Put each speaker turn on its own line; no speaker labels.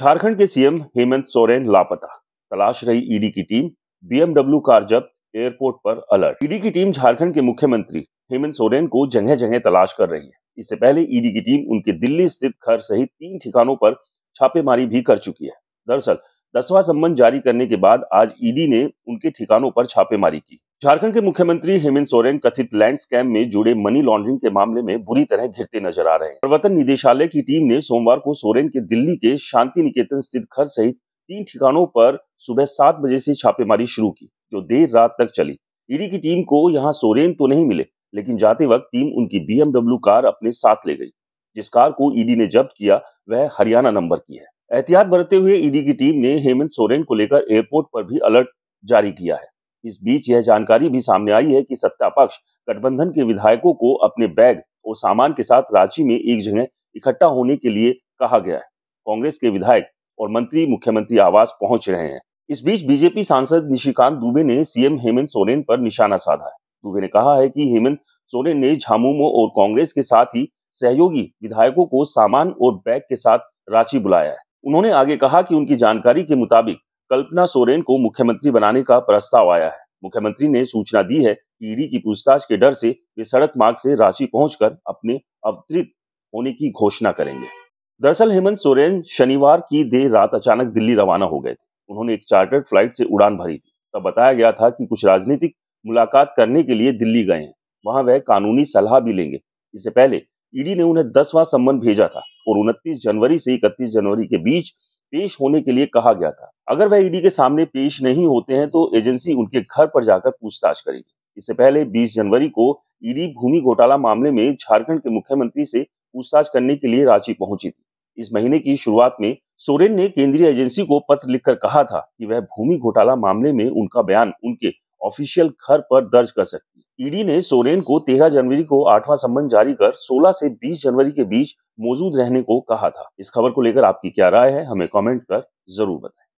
झारखंड के सीएम हेमंत सोरेन लापता तलाश रही ईडी की टीम बीएमडब्ल्यू कार जब्त एयरपोर्ट पर अलर्ट ईडी की टीम झारखंड के मुख्यमंत्री हेमंत सोरेन को जगह जगह तलाश कर रही है इससे पहले ईडी की टीम उनके दिल्ली स्थित घर सहित तीन ठिकानों पर छापेमारी भी कर चुकी है दरअसल दसवां सम्मन जारी करने के बाद आज ईडी ने उनके ठिकानों पर छापेमारी की झारखंड के मुख्यमंत्री हेमंत सोरेन कथित लैंड स्कैम में जुड़े मनी लॉन्ड्रिंग के मामले में बुरी तरह घिरते नजर आ रहे हैं प्रवर्तन निदेशालय की टीम ने सोमवार को सोरेन के दिल्ली के शांति निकेतन स्थित घर सहित तीन ठिकानों पर सुबह सात बजे से छापेमारी शुरू की जो देर रात तक चली ईडी की टीम को यहाँ सोरेन तो नहीं मिले लेकिन जाते वक्त टीम उनकी बीएमडब्ल्यू कार अपने साथ ले गई जिस कार को ईडी ने जब्त किया वह हरियाणा नंबर की है एहतियात बरतते हुए ईडी की टीम ने हेमंत सोरेन को लेकर एयरपोर्ट पर भी अलर्ट जारी किया है इस बीच यह जानकारी भी सामने आई है कि सत्ता पक्ष गठबंधन के विधायकों को अपने बैग और सामान के साथ रांची में एक जगह इकट्ठा होने के लिए कहा गया है कांग्रेस के विधायक और मंत्री मुख्यमंत्री आवास पहुंच रहे हैं इस बीच बीजेपी सांसद निशिकांत दुबे ने सीएम हेमंत सोरेन पर निशाना साधा है दुबे ने कहा है कि हेमंत सोरेन ने झामुमो और कांग्रेस के साथ ही सहयोगी विधायकों को सामान और बैग के साथ रांची बुलाया है उन्होंने आगे कहा कि उनकी जानकारी के मुताबिक कल्पना सोरेन को मुख्यमंत्री बनाने का प्रस्ताव आया है मुख्यमंत्री ने सूचना दी है कि ईडी की पूछताछ के डर से वे सड़क मार्ग से रांची पहुंचकर अपने अवतरित होने की घोषणा करेंगे दरअसल हेमंत सोरेन शनिवार की देर रात अचानक दिल्ली रवाना हो गए थे उन्होंने एक चार्टर्ड फ्लाइट से उड़ान भरी थी तब बताया गया था कि कुछ राजनीतिक मुलाकात करने के लिए दिल्ली गए हैं वहां वह कानूनी सलाह भी लेंगे इससे पहले ईडी ने उन्हें दसवां सम्मन भेजा था और उनतीस जनवरी से इकतीस जनवरी के बीच पेश होने के लिए कहा गया था अगर वह ईडी e के सामने पेश नहीं होते हैं तो एजेंसी उनके घर पर जाकर पूछताछ करेगी इससे पहले 20 जनवरी को ईडी e भूमि घोटाला मामले में झारखंड के मुख्यमंत्री से पूछताछ करने के लिए रांची पहुंची थी इस महीने की शुरुआत में सोरेन ने केंद्रीय एजेंसी को पत्र लिखकर कहा था कि वह भूमि घोटाला मामले में उनका बयान उनके ऑफिशियल घर पर दर्ज कर सकती ईडी ने सोरेन को 13 जनवरी को आठवां संबंध जारी कर 16 से 20 जनवरी के बीच मौजूद रहने को कहा था इस खबर को लेकर आपकी क्या राय है हमें कमेंट कर जरूर बताएं